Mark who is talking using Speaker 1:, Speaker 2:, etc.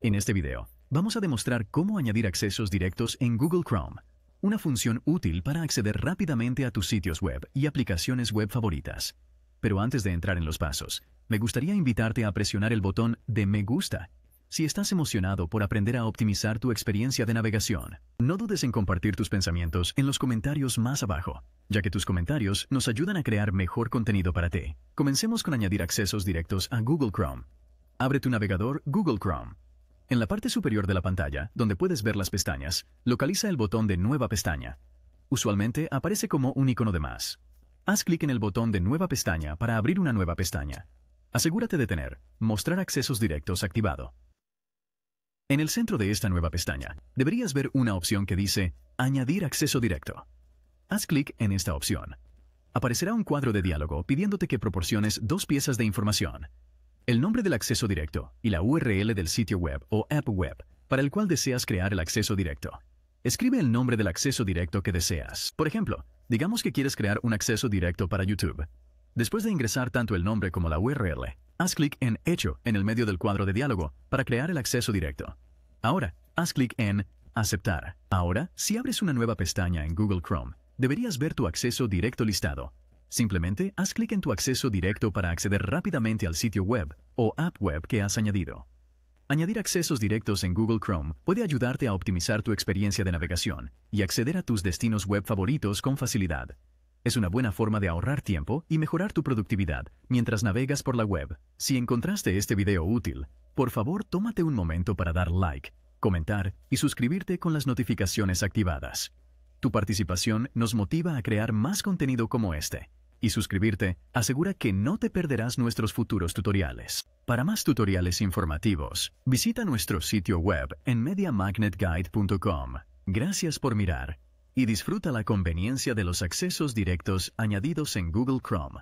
Speaker 1: En este video, vamos a demostrar cómo añadir accesos directos en Google Chrome, una función útil para acceder rápidamente a tus sitios web y aplicaciones web favoritas. Pero antes de entrar en los pasos, me gustaría invitarte a presionar el botón de Me gusta si estás emocionado por aprender a optimizar tu experiencia de navegación. No dudes en compartir tus pensamientos en los comentarios más abajo, ya que tus comentarios nos ayudan a crear mejor contenido para ti. Comencemos con añadir accesos directos a Google Chrome. Abre tu navegador Google Chrome en la parte superior de la pantalla, donde puedes ver las pestañas, localiza el botón de Nueva pestaña. Usualmente aparece como un icono de más. Haz clic en el botón de Nueva pestaña para abrir una nueva pestaña. Asegúrate de tener Mostrar accesos directos activado. En el centro de esta nueva pestaña, deberías ver una opción que dice Añadir acceso directo. Haz clic en esta opción. Aparecerá un cuadro de diálogo pidiéndote que proporciones dos piezas de información, el nombre del acceso directo y la URL del sitio web o app web para el cual deseas crear el acceso directo. Escribe el nombre del acceso directo que deseas. Por ejemplo, digamos que quieres crear un acceso directo para YouTube. Después de ingresar tanto el nombre como la URL, haz clic en Hecho en el medio del cuadro de diálogo para crear el acceso directo. Ahora, haz clic en Aceptar. Ahora, si abres una nueva pestaña en Google Chrome, deberías ver tu acceso directo listado Simplemente haz clic en tu acceso directo para acceder rápidamente al sitio web o app web que has añadido. Añadir accesos directos en Google Chrome puede ayudarte a optimizar tu experiencia de navegación y acceder a tus destinos web favoritos con facilidad. Es una buena forma de ahorrar tiempo y mejorar tu productividad mientras navegas por la web. Si encontraste este video útil, por favor tómate un momento para dar like, comentar y suscribirte con las notificaciones activadas. Tu participación nos motiva a crear más contenido como este y suscribirte, asegura que no te perderás nuestros futuros tutoriales. Para más tutoriales informativos, visita nuestro sitio web en MediaMagnetGuide.com. Gracias por mirar y disfruta la conveniencia de los accesos directos añadidos en Google Chrome.